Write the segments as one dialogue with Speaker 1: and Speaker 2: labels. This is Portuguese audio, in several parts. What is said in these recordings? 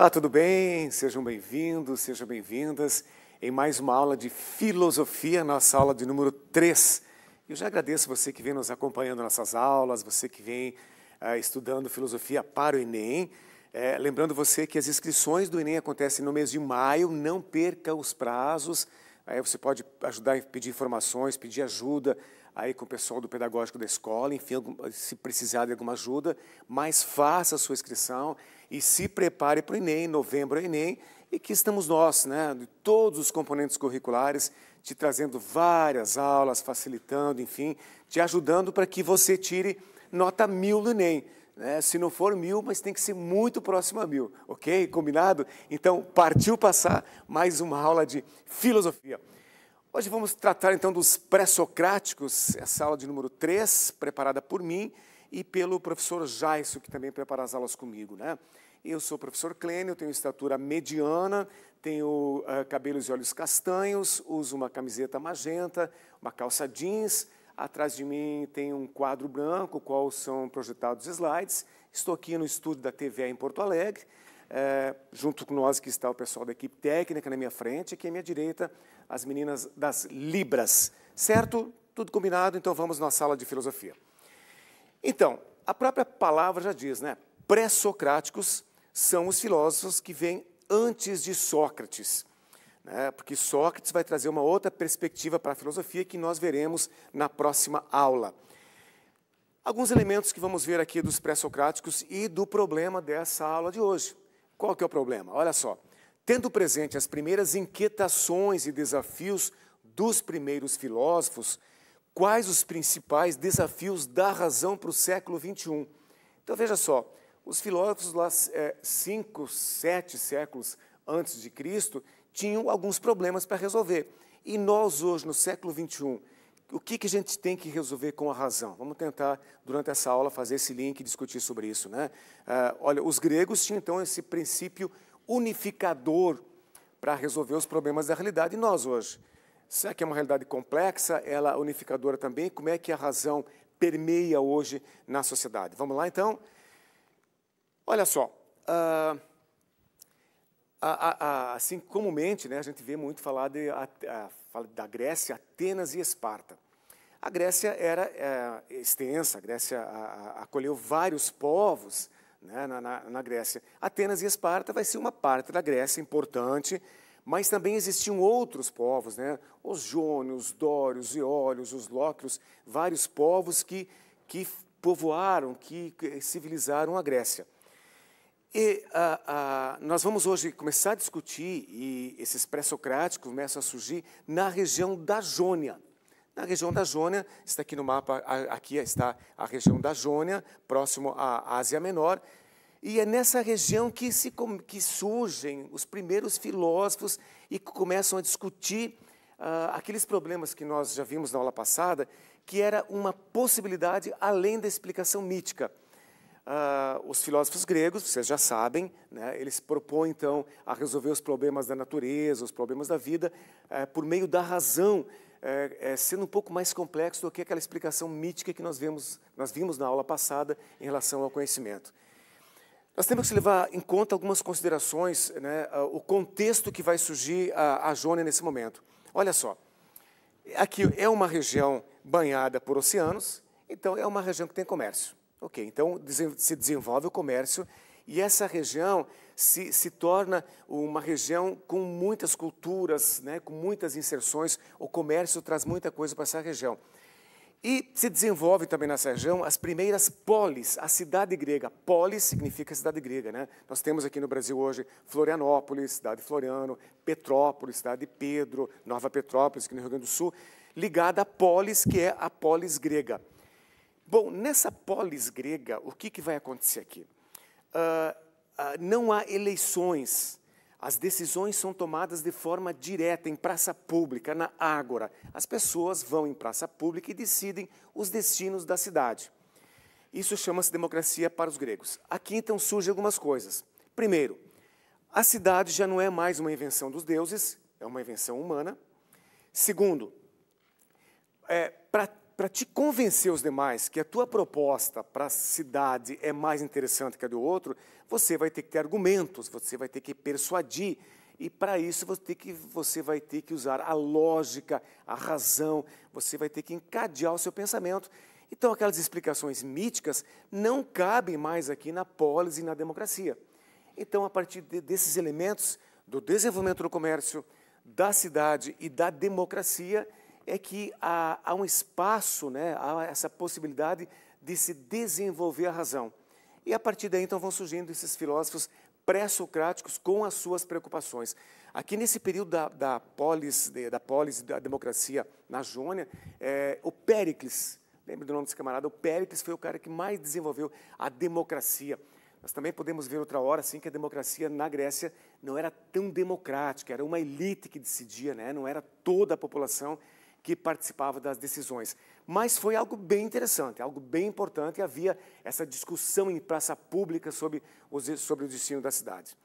Speaker 1: Olá, tudo bem? Sejam bem-vindos, sejam bem-vindas em mais uma aula de filosofia, nossa aula de número 3. Eu já agradeço você que vem nos acompanhando nessas aulas, você que vem ah, estudando filosofia para o Enem. É, lembrando você que as inscrições do Enem acontecem no mês de maio, não perca os prazos. Aí você pode ajudar pedir informações, pedir ajuda aí com o pessoal do pedagógico da escola, enfim, se precisar de alguma ajuda, mas faça a sua inscrição e se prepare para o Enem, novembro é Enem, e que estamos nós, né, de todos os componentes curriculares, te trazendo várias aulas, facilitando, enfim, te ajudando para que você tire nota mil no Enem. Né? Se não for mil, mas tem que ser muito próximo a mil, ok? Combinado? Então, partiu passar mais uma aula de filosofia. Hoje vamos tratar então dos pré-socráticos, essa aula de número 3, preparada por mim, e pelo professor Jaisso, que também prepara as aulas comigo. Né? Eu sou o professor Clênio, tenho estatura mediana, tenho uh, cabelos e olhos castanhos, uso uma camiseta magenta, uma calça jeans. Atrás de mim tem um quadro branco, qual são projetados slides. Estou aqui no estúdio da TVA em Porto Alegre. É, junto com nós que está o pessoal da equipe técnica na minha frente, aqui à minha direita, as meninas das Libras. Certo? Tudo combinado? Então vamos na sala de filosofia. Então, a própria palavra já diz, né? Pré-socráticos são os filósofos que vêm antes de Sócrates, né? porque Sócrates vai trazer uma outra perspectiva para a filosofia que nós veremos na próxima aula. Alguns elementos que vamos ver aqui dos pré-socráticos e do problema dessa aula de hoje. Qual que é o problema? Olha só. Tendo presente as primeiras inquietações e desafios dos primeiros filósofos, quais os principais desafios da razão para o século XXI. Então, veja só, os filósofos lá é, cinco, sete séculos antes de Cristo tinham alguns problemas para resolver. E nós, hoje, no século XXI, o que, que a gente tem que resolver com a razão? Vamos tentar, durante essa aula, fazer esse link e discutir sobre isso. Né? Ah, olha, os gregos tinham, então, esse princípio unificador para resolver os problemas da realidade, e nós, hoje? Será que é uma realidade complexa, ela é unificadora também? Como é que a razão permeia hoje na sociedade? Vamos lá, então? Olha só, uh, a, a, assim comumente né, a gente vê muito falar de, a, da Grécia, Atenas e Esparta. A Grécia era é, extensa, a Grécia acolheu vários povos né, na, na, na Grécia. Atenas e Esparta vai ser uma parte da Grécia importante, mas também existiam outros povos, né? os jônios, dórios, eólios, os lóquios, vários povos que, que povoaram, que civilizaram a Grécia. E nós vamos hoje começar a discutir, e esses pré-socráticos começam a surgir na região da Jônia. Na região da Jônia, está aqui no mapa, aqui está a região da Jônia, próximo à Ásia Menor, e é nessa região que, se, que surgem os primeiros filósofos e que começam a discutir ah, aqueles problemas que nós já vimos na aula passada, que era uma possibilidade além da explicação mítica. Ah, os filósofos gregos, vocês já sabem, né, eles propõem então a resolver os problemas da natureza, os problemas da vida, eh, por meio da razão, eh, eh, sendo um pouco mais complexo do que aquela explicação mítica que nós nós vimos na aula passada em relação ao conhecimento. Nós temos que levar em conta algumas considerações, né, o contexto que vai surgir a, a Jônia nesse momento. Olha só, aqui é uma região banhada por oceanos, então é uma região que tem comércio. Ok, então se desenvolve o comércio e essa região se, se torna uma região com muitas culturas, né, com muitas inserções. O comércio traz muita coisa para essa região. E se desenvolve também nessa região as primeiras polis, a cidade grega. Polis significa cidade grega, né? Nós temos aqui no Brasil hoje Florianópolis, cidade de Floriano, Petrópolis, cidade de Pedro, Nova Petrópolis, aqui no Rio Grande do Sul, ligada à polis, que é a polis grega. Bom, nessa polis grega, o que, que vai acontecer aqui? Uh, uh, não há eleições as decisões são tomadas de forma direta em praça pública, na Ágora. As pessoas vão em praça pública e decidem os destinos da cidade. Isso chama-se democracia para os gregos. Aqui então surgem algumas coisas. Primeiro, a cidade já não é mais uma invenção dos deuses, é uma invenção humana. Segundo, é, para para te convencer os demais que a tua proposta para a cidade é mais interessante que a do outro, você vai ter que ter argumentos, você vai ter que persuadir. E para isso você, que, você vai ter que usar a lógica, a razão, você vai ter que encadear o seu pensamento. Então, aquelas explicações míticas não cabem mais aqui na polis e na democracia. Então, a partir de, desses elementos do desenvolvimento do comércio, da cidade e da democracia, é que há, há um espaço, né, há essa possibilidade de se desenvolver a razão. E a partir daí, então, vão surgindo esses filósofos pré-socráticos com as suas preocupações. Aqui nesse período da, da polis, da polis da democracia na Jônia, é, o Péricles, lembra do nome desse camarada? O Péricles foi o cara que mais desenvolveu a democracia. Nós também podemos ver outra hora, assim, que a democracia na Grécia não era tão democrática, era uma elite que decidia, né? não era toda a população que participava das decisões. Mas foi algo bem interessante, algo bem importante. Havia essa discussão em praça pública sobre, os, sobre o destino da cidade.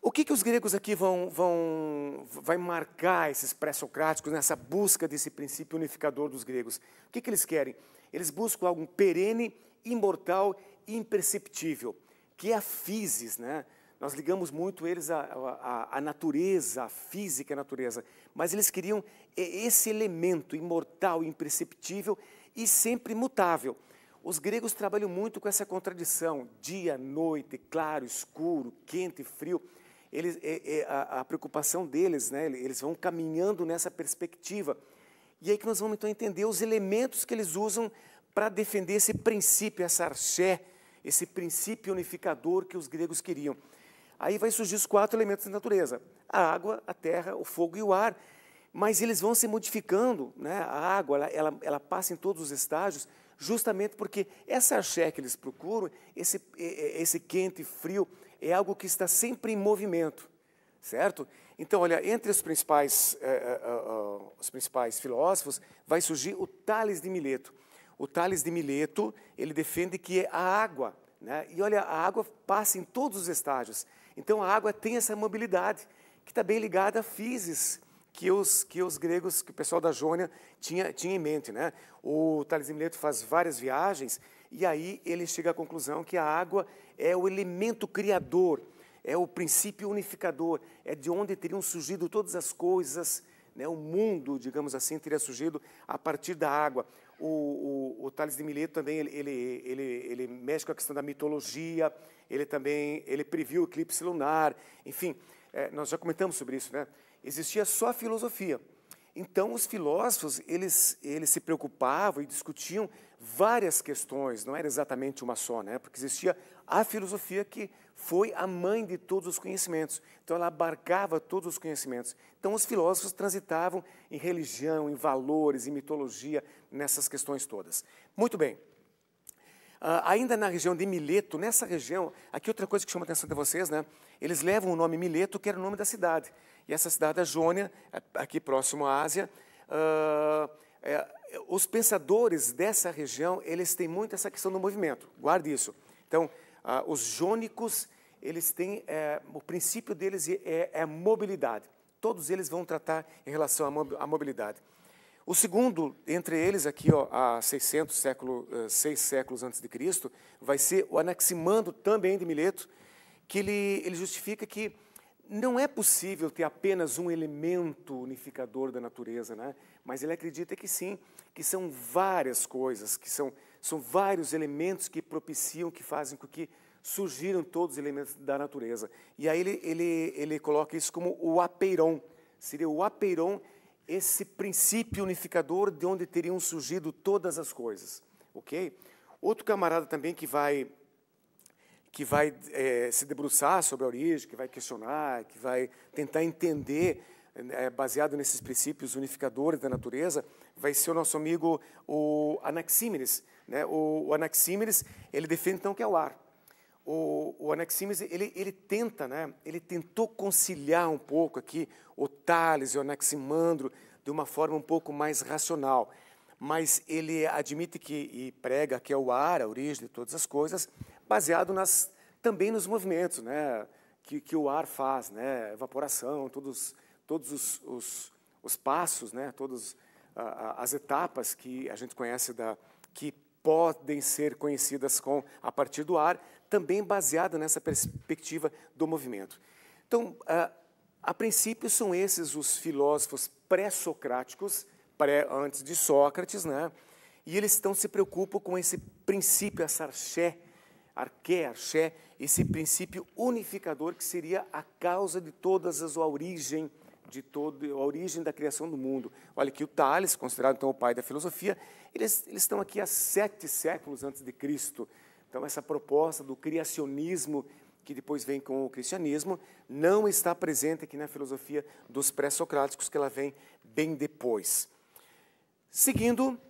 Speaker 1: O que, que os gregos aqui vão, vão vai marcar esses pré-socráticos nessa busca desse princípio unificador dos gregos? O que, que eles querem? Eles buscam algo perene, imortal e imperceptível, que é a physis, né? Nós ligamos muito eles à, à, à natureza, à física à natureza, mas eles queriam esse elemento imortal, imperceptível e sempre mutável. Os gregos trabalham muito com essa contradição, dia, noite, claro, escuro, quente, frio. Eles, é, é, a, a, preocupação deles, né, eles vão caminhando nessa perspectiva. E é aí que nós vamos então entender os elementos que eles usam para defender esse princípio, essa arché, esse princípio unificador que os gregos queriam. Aí vai surgir os quatro elementos da natureza: a água, a terra, o fogo e o ar. Mas eles vão se modificando, né? A água, ela, ela, ela passa em todos os estágios, justamente porque essa axé que eles procuram, esse, esse quente, frio, é algo que está sempre em movimento, certo? Então, olha, entre os principais, eh, eh, eh, os principais filósofos vai surgir o Tales de Mileto. O Tales de Mileto, ele defende que é a água, né? e olha, a água passa em todos os estágios, então a água tem essa mobilidade, que está bem ligada a physis, que os, que os gregos, que o pessoal da Jônia tinha, tinha em mente. Né? O Tales de Mileto faz várias viagens e aí ele chega à conclusão que a água é o elemento criador, é o princípio unificador, é de onde teriam surgido todas as coisas, né? o mundo, digamos assim, teria surgido a partir da água. O, o, o Tales de Mileto também ele, ele, ele, ele mexe com a questão da mitologia, ele também ele previu o eclipse lunar. Enfim, é, nós já comentamos sobre isso, né? Existia só a filosofia. Então, os filósofos, eles, eles se preocupavam e discutiam várias questões, não era exatamente uma só, né? porque existia a filosofia que foi a mãe de todos os conhecimentos. Então, ela abarcava todos os conhecimentos. Então, os filósofos transitavam em religião, em valores, em mitologia, nessas questões todas. Muito bem. Ah, ainda na região de Mileto, nessa região, aqui outra coisa que chama a atenção de vocês, né? Eles levam o nome Mileto, que era o nome da cidade. E essa cidade da Jônia, aqui próximo à Ásia, ah, é, os pensadores dessa região, eles têm muito essa questão do movimento. Guarde isso. Então, ah, os jônicos, eles têm, é, o princípio deles é, é, a mobilidade. Todos eles vão tratar em relação à mobilidade. O segundo, entre eles aqui, ó, há 600 século, eh, seis séculos antes de Cristo, vai ser o Anaximandro, também de Mileto, que ele, ele justifica que não é possível ter apenas um elemento unificador da natureza, né? mas ele acredita que sim, que são várias coisas, que são, são vários elementos que propiciam, que fazem com que surgiram todos os elementos da natureza. E aí ele, ele, ele coloca isso como o apeiron, seria o apeiron esse princípio unificador de onde teriam surgido todas as coisas, ok? Outro camarada também que vai que vai é, se debruçar sobre a origem, que vai questionar, que vai tentar entender, é, baseado nesses princípios unificadores da natureza, vai ser o nosso amigo o Anaxímenes. Né? O, o Anaxímenes ele defende então que é o ar o, o Anaximenes ele, ele tenta, né? Ele tentou conciliar um pouco aqui o Tales e o Anaximandro de uma forma um pouco mais racional, mas ele admite que e prega que é o ar, a origem de todas as coisas, baseado nas também nos movimentos, né? Que, que o ar faz, né? Evaporação, todos todos os, os, os passos, né? Todas as etapas que a gente conhece da que podem ser conhecidas com a partir do ar, também baseada nessa perspectiva do movimento. Então, a, ah, a princípio são esses os filósofos pré-socráticos, pré antes de Sócrates, né? E eles estão se preocupam com esse princípio, essa arché, arqué, arché, esse princípio unificador que seria a causa de todas as a origem de toda a origem da criação do mundo. Olha que o Tales, considerado então o pai da filosofia, eles, eles estão aqui há sete séculos antes de Cristo. Então, essa proposta do criacionismo, que depois vem com o cristianismo, não está presente aqui na filosofia dos pré-socráticos, que ela vem bem depois. Seguindo,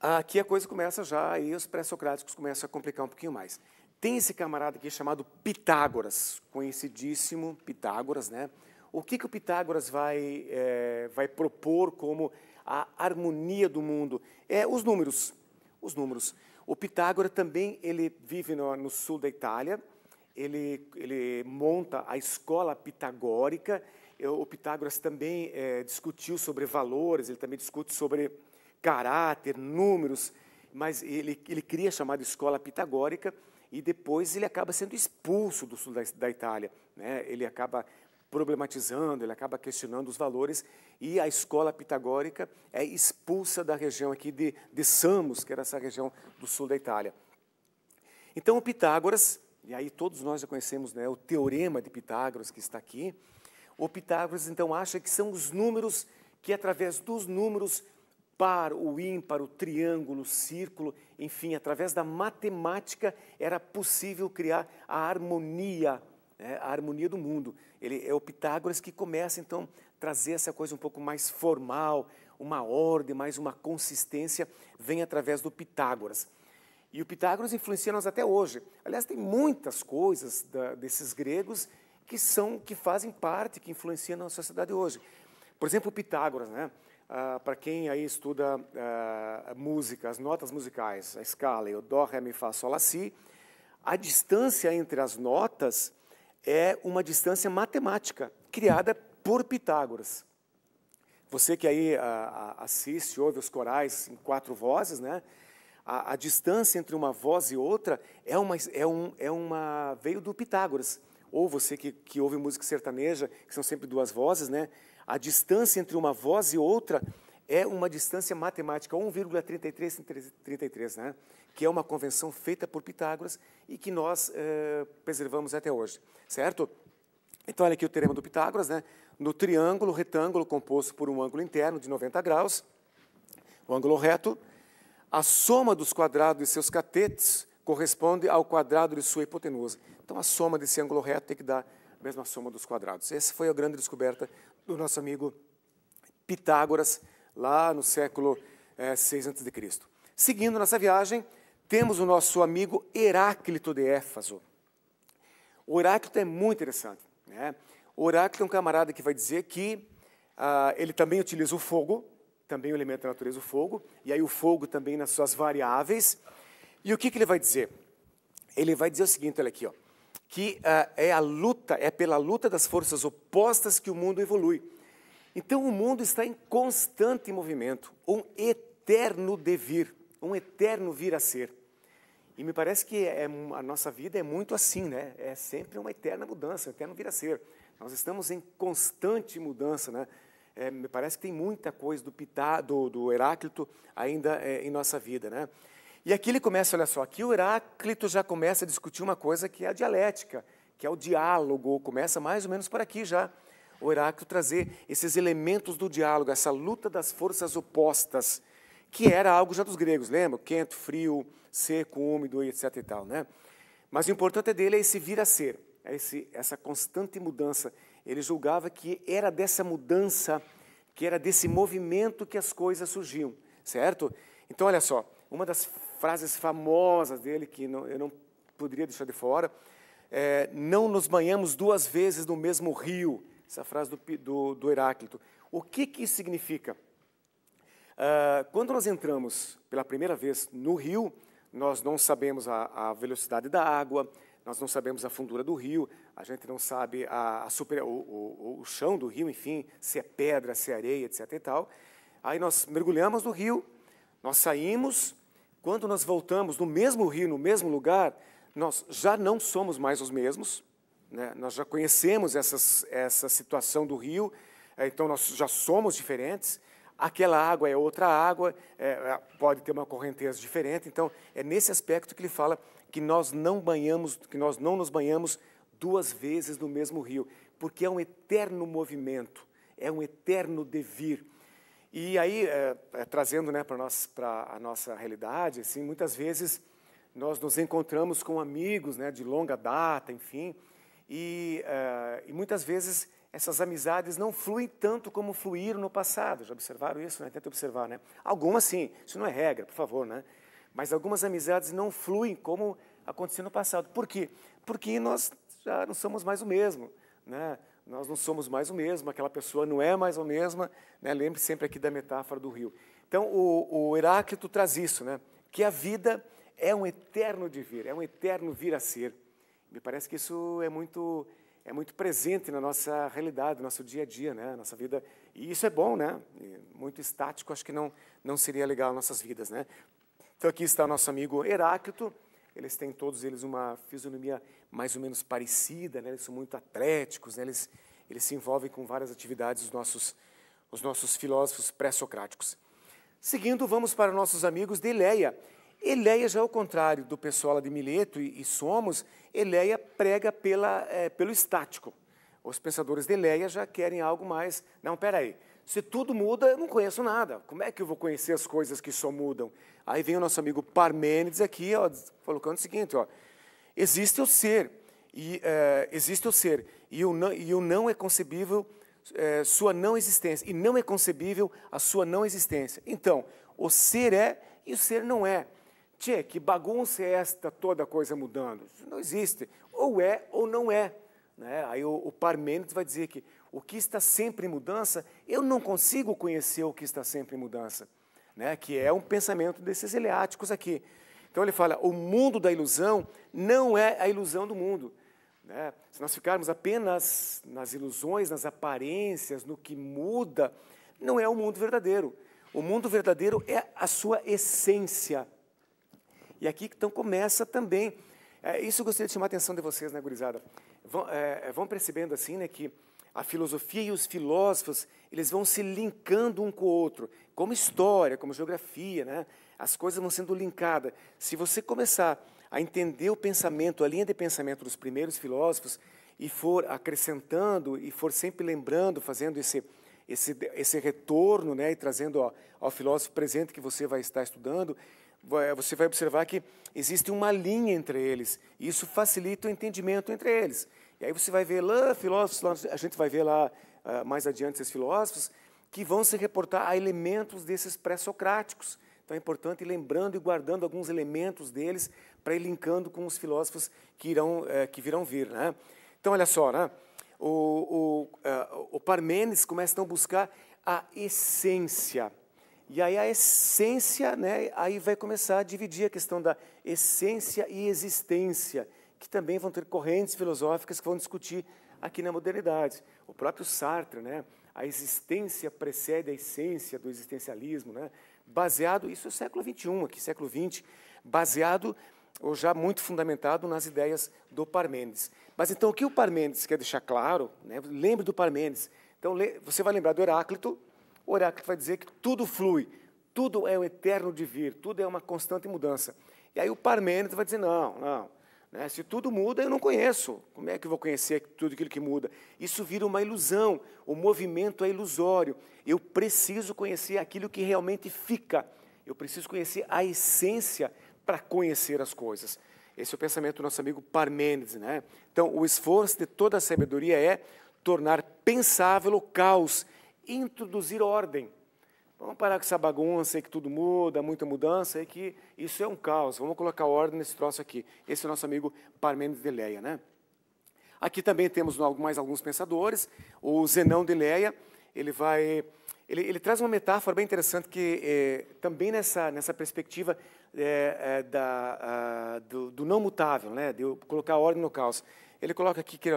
Speaker 1: aqui a coisa começa já, aí os pré-socráticos começam a complicar um pouquinho mais. Tem esse camarada aqui chamado Pitágoras, conhecidíssimo Pitágoras, né? o que, que o Pitágoras vai, é, vai propor como a harmonia do mundo? É os números, os números. O Pitágoras também ele vive no, no sul da Itália, ele, ele monta a escola pitagórica, o Pitágoras também é, discutiu sobre valores, ele também discute sobre caráter, números, mas ele, ele cria a chamada escola pitagórica, e depois ele acaba sendo expulso do sul da, da Itália. Né? Ele acaba problematizando, ele acaba questionando os valores, e a escola pitagórica é expulsa da região aqui de, de Samos, que era essa região do sul da Itália. Então, o Pitágoras, e aí todos nós já conhecemos né, o teorema de Pitágoras que está aqui, o Pitágoras, então, acha que são os números que, através dos números, par, o ímpar, o triângulo, o círculo, enfim, através da matemática era possível criar a harmonia né, a harmonia do mundo. Ele é o Pitágoras que começa então a trazer essa coisa um pouco mais formal, uma ordem, mais uma consistência, vem através do Pitágoras. E o Pitágoras influencia nós até hoje. Aliás, tem muitas coisas da, desses gregos que são que fazem parte, que influenciam na sociedade hoje. Por exemplo, o Pitágoras, né? Ah, para quem aí estuda ah, música, as notas musicais, a escala, o dó, ré, mi, fá, sol, lá, si, a distância entre as notas é uma distância matemática criada por Pitágoras. Você que aí a, a, assiste, ouve os corais em quatro vozes, né? A, a, distância entre uma voz e outra é uma, é um, é uma veio do Pitágoras. Ou você que, que ouve música sertaneja, que são sempre duas vozes, né? A distância entre uma voz e outra é uma distância matemática, 1,3333, né? que é uma convenção feita por Pitágoras e que nós eh, preservamos até hoje, certo? Então, olha aqui o teorema do Pitágoras, né? No triângulo retângulo composto por um ângulo interno de 90 graus, o ângulo reto, a soma dos quadrados de seus catetos corresponde ao quadrado de sua hipotenusa. Então, a soma desse ângulo reto tem que dar a mesma soma dos quadrados. Essa foi a grande descoberta do nosso amigo Pitágoras, lá no século eh, 6 a.C. Seguindo nossa viagem, temos o nosso amigo Heráclito de Éfaso. O Heráclito é muito interessante. Né? O Heráclito é um camarada que vai dizer que ah, ele também utiliza o fogo, também o elemento da natureza, o fogo, e aí o fogo também nas suas variáveis. E o que, que ele vai dizer? Ele vai dizer o seguinte, olha aqui, ó, que ah, é a luta, é pela luta das forças opostas que o mundo evolui. Então o mundo está em constante movimento, um eterno devir um eterno vir a ser. E me parece que é, a nossa vida é muito assim, né? É sempre uma eterna mudança, um eterno vir a ser. Nós estamos em constante mudança, né? É, me parece que tem muita coisa do Pitá, do, do Heráclito ainda é, em nossa vida, né? E aqui ele começa, olha só, aqui o Heráclito já começa a discutir uma coisa que é a dialética, que é o diálogo, começa mais ou menos por aqui já. O Heráclito trazer esses elementos do diálogo, essa luta das forças opostas, que era algo já dos gregos, lembra? Quento, frio, seco, úmido, etc. E tal, né? Mas o importante é dele é esse vir a ser, é esse, essa constante mudança. Ele julgava que era dessa mudança, que era desse movimento que as coisas surgiam, certo? Então, olha só, uma das frases famosas dele, que não, eu não poderia deixar de fora, é, não nos banhamos duas vezes no mesmo rio, essa frase do, do, do Heráclito. O que, que isso significa? Uh, quando nós entramos pela primeira vez no rio, nós não sabemos a, a, velocidade da água, nós não sabemos a fundura do rio, a gente não sabe a, a super, o, o, o, chão do rio, enfim, se é pedra, se é areia, etc. E tal. Aí nós mergulhamos no rio, nós saímos, quando nós voltamos no mesmo rio, no mesmo lugar, nós já não somos mais os mesmos, né? nós já conhecemos essas, essa situação do rio, eh, então nós já somos diferentes. Aquela água é outra água, é, é, pode ter uma correnteza diferente. Então, é nesse aspecto que ele fala que nós não banhamos, que nós não nos banhamos duas vezes no mesmo rio, porque é um eterno movimento, é um eterno devir. E aí, é, é, trazendo né, para a nossa realidade, assim, muitas vezes nós nos encontramos com amigos né, de longa data, enfim, e, é, e muitas vezes essas amizades não fluem tanto como fluíram no passado. Já observaram isso? Né? Tenta observar, né? Algumas sim, isso não é regra, por favor, né? Mas algumas amizades não fluem como aconteceu no passado. Por quê? Porque nós já não somos mais o mesmo, né? Nós não somos mais o mesmo, aquela pessoa não é mais a mesma, né? Lembre sempre aqui da metáfora do rio. Então, o, o Heráclito traz isso, né? Que a vida é um eterno devir, é um eterno vir a ser. Me parece que isso é muito é muito presente na nossa realidade, no nosso dia a dia, né? Nossa vida. E isso é bom, né? Muito estático, acho que não, não seria legal nas nossas vidas, né? Então aqui está o nosso amigo Heráclito. Eles têm todos eles uma fisionomia mais ou menos parecida, né? Eles são muito atléticos, né? eles, eles se envolvem com várias atividades os nossos os nossos filósofos pré-socráticos. Seguindo, vamos para nossos amigos de Eleia. Eleia é ao contrário do pessoal de Mileto e, e Somos, Eleia prega pela, é, pelo estático. Os pensadores de Eleia já querem algo mais. Não, peraí, se tudo muda, eu não conheço nada. Como é que eu vou conhecer as coisas que só mudam? Aí vem o nosso amigo Parmênides aqui, ó, colocando o seguinte, ó, existe o ser, e, é, existe o ser, e o não, e o não é concebível é, sua não existência, e não é concebível a sua não existência. Então, o ser é e o ser não é. Tchê, que bagunça é esta toda coisa mudando? Isso não existe. Ou é ou não é. Né? Aí o, o Parmênides vai dizer que o que está sempre em mudança, eu não consigo conhecer o que está sempre em mudança, né? que é um pensamento desses eleáticos aqui. Então ele fala: o mundo da ilusão não é a ilusão do mundo. Né? Se nós ficarmos apenas nas ilusões, nas aparências, no que muda, não é o mundo verdadeiro. O mundo verdadeiro é a sua essência. E aqui então começa também. É, isso eu gostaria de chamar a atenção de vocês, né, gurizada? Vão, é, é, vão percebendo assim, né, que a filosofia e os filósofos eles vão se linkando um com o outro, como história, como geografia, né? As coisas vão sendo linkadas. Se você começar a entender o pensamento, a linha de pensamento dos primeiros filósofos e for acrescentando e for sempre lembrando, fazendo esse esse, esse retorno, né, e trazendo ó, ao filósofo presente que você vai estar estudando, você vai observar que existe uma linha entre eles, e isso facilita o entendimento entre eles. E aí você vai ver lá, filósofos, a gente vai ver lá ah, mais adiante esses filósofos, que vão se reportar a elementos desses pré-socráticos. Então é importante ir lembrando e guardando alguns elementos deles para ir linkando com os filósofos que, irão, eh, que virão vir. Né? Então, olha só, né? o, o, ah, o Parmênides começa então, a buscar a essência e aí a essência, né, aí vai começar a dividir a questão da essência e existência, que também vão ter correntes filosóficas que vão discutir aqui na modernidade. O próprio Sartre, né, a existência precede a essência do existencialismo, né, baseado, isso é século XXI, aqui século XX, baseado ou já muito fundamentado nas ideias do Parmênides. Mas então o que o Parmênides quer deixar claro, né, lembre do Parmênides, então você vai lembrar do Heráclito, o oráculo vai dizer que tudo flui, tudo é um eterno devir, tudo é uma constante mudança. E aí o Parmênides vai dizer: não, não. Né, se tudo muda, eu não conheço. Como é que eu vou conhecer tudo aquilo que muda? Isso vira uma ilusão. O movimento é ilusório. Eu preciso conhecer aquilo que realmente fica. Eu preciso conhecer a essência para conhecer as coisas. Esse é o pensamento do nosso amigo Parmênides. Né? Então, o esforço de toda a sabedoria é tornar pensável o caos introduzir ordem. Vamos parar com essa bagunça e que tudo muda, muita mudança, e é que isso é um caos. Vamos colocar ordem nesse troço aqui. Esse é o nosso amigo Parmênides de Leia, né? Aqui também temos mais alguns pensadores. O Zenão de Leia, ele vai... Ele, ele traz uma metáfora bem interessante que é, também nessa, nessa perspectiva é, é, da, a, do, do, não mutável, né? de colocar ordem no caos. Ele coloca aqui que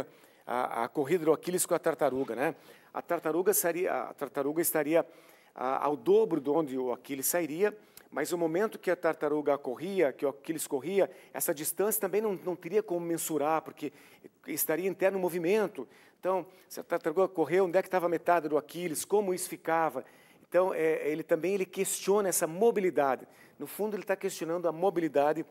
Speaker 1: a, a corrida do Aquiles com a tartaruga. Né? a tartaruga, seria, a tartaruga estaria a, ao dobro de onde o Aquiles sairia, mas o momento que a tartaruga corria, que o Aquiles corria, essa distância também não, não teria como mensurar, porque estaria em eterno movimento. Então, se a tartaruga correu, onde é que estava metade do Aquiles? Como isso ficava? Então, é, ele também ele questiona essa mobilidade. No fundo, ele está questionando a mobilidade,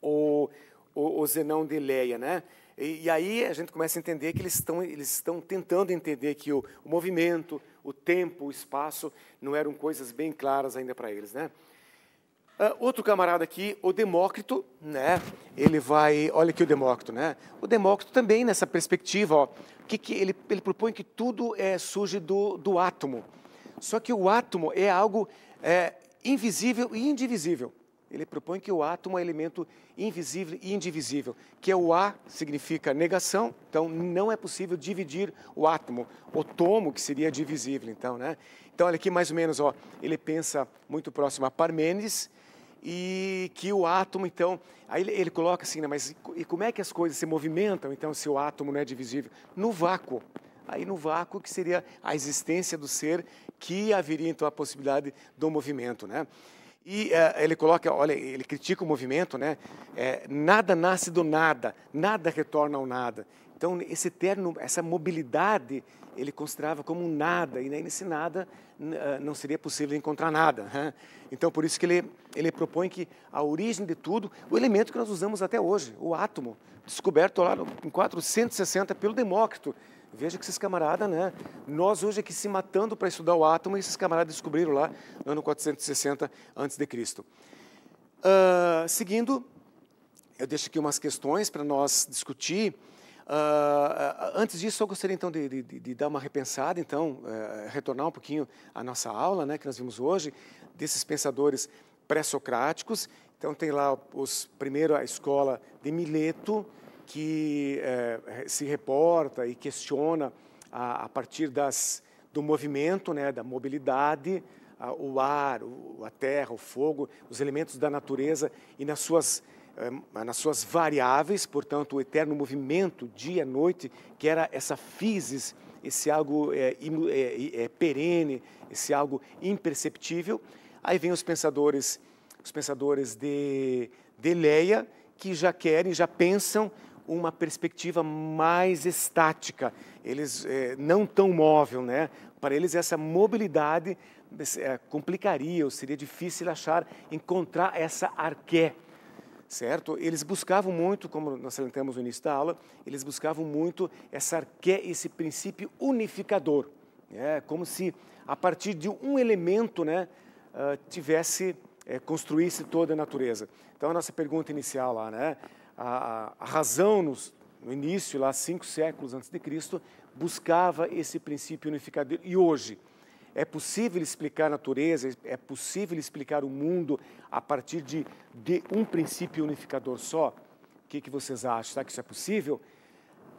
Speaker 1: o, o, o Zenão de Leia, né? E, e, aí a gente começa a entender que eles estão, eles estão tentando entender que o, o movimento, o tempo, o espaço não eram coisas bem claras ainda para eles, né? Uh, outro camarada aqui, o Demócrito, né? Ele vai, olha aqui o Demócrito, né? O Demócrito também nessa perspectiva, ó, que, que ele, ele propõe que tudo é, surge do, do átomo. Só que o átomo é algo é, invisível e indivisível ele propõe que o átomo é um elemento invisível e indivisível, que é o A significa negação, então não é possível dividir o átomo, o tomo que seria divisível, então, né? Então, olha aqui mais ou menos, ó, ele pensa muito próximo a Parmênides e que o átomo, então, aí ele, ele coloca assim, né, mas e como é que as coisas se movimentam, então, se o átomo não é divisível? No vácuo, aí no vácuo que seria a existência do ser que haveria então a possibilidade do movimento, né? E uh, ele coloca, olha, ele critica o movimento, né? É, nada nasce do nada, nada retorna ao nada. Então, esse termo, essa mobilidade, ele considerava como um nada, e nem nesse nada eh, não seria possível encontrar nada. Né? Então, por isso que ele, ele propõe que a origem de tudo, o elemento que nós usamos até hoje, o átomo, descoberto lá no, em 460 pelo Demócrito, Veja que esses camaradas, né? Nós hoje aqui se matando para estudar o átomo, e esses camaradas descobriram lá no ano 460 a.C. Uh, seguindo, eu deixo aqui umas questões para nós discutir. Uh, antes disso, eu gostaria então de, de, de dar uma repensada, então, uh, retornar um pouquinho à nossa aula, né, que nós vimos hoje, desses pensadores pré-socráticos. Então, tem lá os primeiro a escola de Mileto, que eh, se reporta e questiona a, a, partir das, do movimento, né, da mobilidade, a, o ar, o, a terra, o fogo, os elementos da natureza e nas suas, eh, nas suas variáveis, portanto, o eterno movimento dia-noite, que era essa physis, esse algo é, é, é, perene, esse algo imperceptível. Aí vem os pensadores, os pensadores de, de Leia, que já querem, já pensam uma perspectiva mais estática. Eles é, não tão móvel, né? Para eles essa mobilidade é, complicaria ou seria difícil achar, encontrar essa arqué, certo? Eles buscavam muito, como nós salientamos no início da aula, eles buscavam muito essa arqué, esse princípio unificador. É como se a partir de um elemento, né, ah, tivesse é, construísse toda a natureza. Então a nossa pergunta inicial lá, né? a, a razão nos, no início, lá cinco séculos antes de Cristo, buscava esse princípio unificador. E hoje, é possível explicar a natureza, é possível explicar o mundo a partir de, de um princípio unificador só? O que, que vocês acham? Será que isso é possível?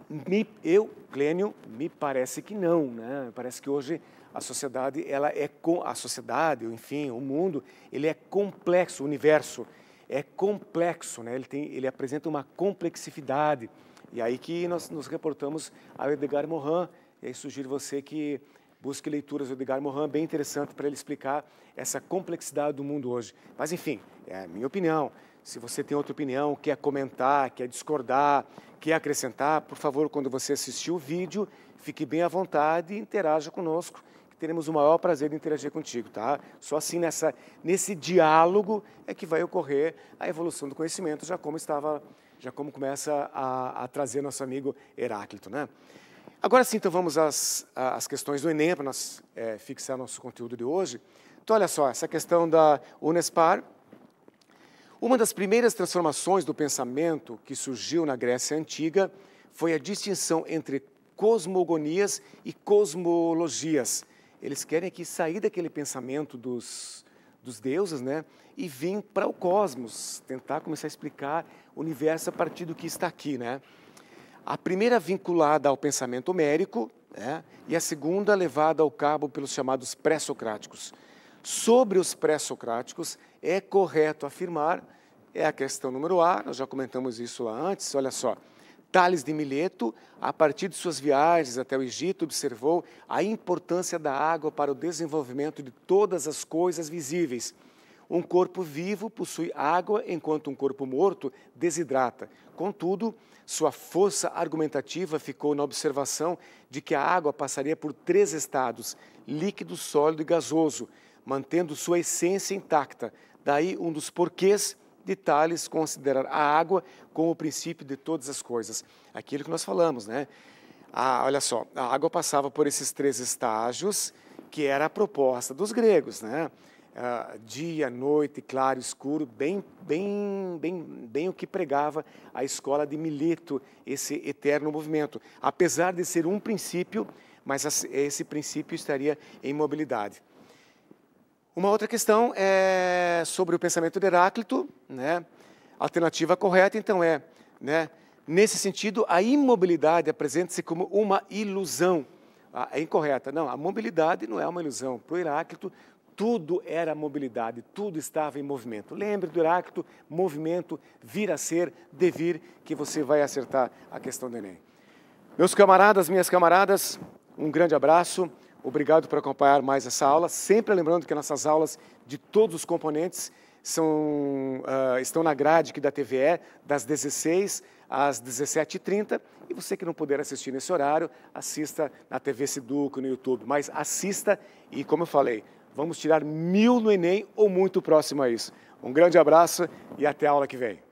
Speaker 1: Me, eu, Clênio, me parece que não. Né? Parece que hoje a sociedade, ela é a sociedade, enfim, o mundo, ele é complexo, o universo é complexo, né? ele, tem, ele apresenta uma complexividade. E aí que nós nos reportamos ao Edgar Morin, e aí sugiro você que busque leituras do Edgar Morin, bem interessante para ele explicar essa complexidade do mundo hoje. Mas enfim, é a minha opinião. Se você tem outra opinião, quer comentar, quer discordar, quer acrescentar, por favor, quando você assistir o vídeo, fique bem à vontade e interaja conosco teremos o maior prazer de interagir contigo, tá? Só assim nessa, nesse diálogo é que vai ocorrer a evolução do conhecimento, já como estava, já como começa a, a trazer nosso amigo Heráclito, né? Agora sim, então vamos às, às questões do Enem para nós é, fixar nosso conteúdo de hoje. Então olha só, essa questão da Unespar. Uma das primeiras transformações do pensamento que surgiu na Grécia Antiga foi a distinção entre cosmogonias e cosmologias eles querem aqui sair daquele pensamento dos, dos deuses, né? E vir para o cosmos, tentar começar a explicar o universo a partir do que está aqui, né? A primeira vinculada ao pensamento homérico, né? E a segunda levada ao cabo pelos chamados pré-socráticos. Sobre os pré-socráticos, é correto afirmar, é a questão número A, nós já comentamos isso lá antes, olha só. Tales de Mileto, a partir de suas viagens até o Egito, observou a importância da água para o desenvolvimento de todas as coisas visíveis. Um corpo vivo possui água, enquanto um corpo morto desidrata. Contudo, sua força argumentativa ficou na observação de que a água passaria por três estados: líquido, sólido e gasoso, mantendo sua essência intacta. Daí um dos porquês de Tales considerar a água como o princípio de todas as coisas. Aquilo que nós falamos, né? Ah, olha só, a água passava por esses três estágios, que era a proposta dos gregos, né? Ah, dia, noite, claro, escuro, bem, bem, bem, bem o que pregava a escola de Mileto, esse eterno movimento. Apesar de ser um princípio, mas esse princípio estaria em mobilidade. Uma outra questão é sobre o pensamento de Heráclito, né? Alternativa correta então é, né? Nesse sentido, a imobilidade apresenta-se como uma ilusão. Ah, é incorreta. Não, a mobilidade não é uma ilusão. Para o Heráclito, tudo era mobilidade, tudo estava em movimento. Lembre do Heráclito, movimento, vir a ser, devir, que você vai acertar a questão do Enem. Meus camaradas, minhas camaradas, um grande abraço. Obrigado por acompanhar mais essa aula. Sempre lembrando que nossas aulas de todos os componentes são, uh, estão na grade aqui da TVE, das 16 às 17h30. E você que não puder assistir nesse horário, assista na TV Seduco, no YouTube. Mas assista e, como eu falei, vamos tirar mil no Enem ou muito próximo a isso. Um grande abraço e até a aula que vem.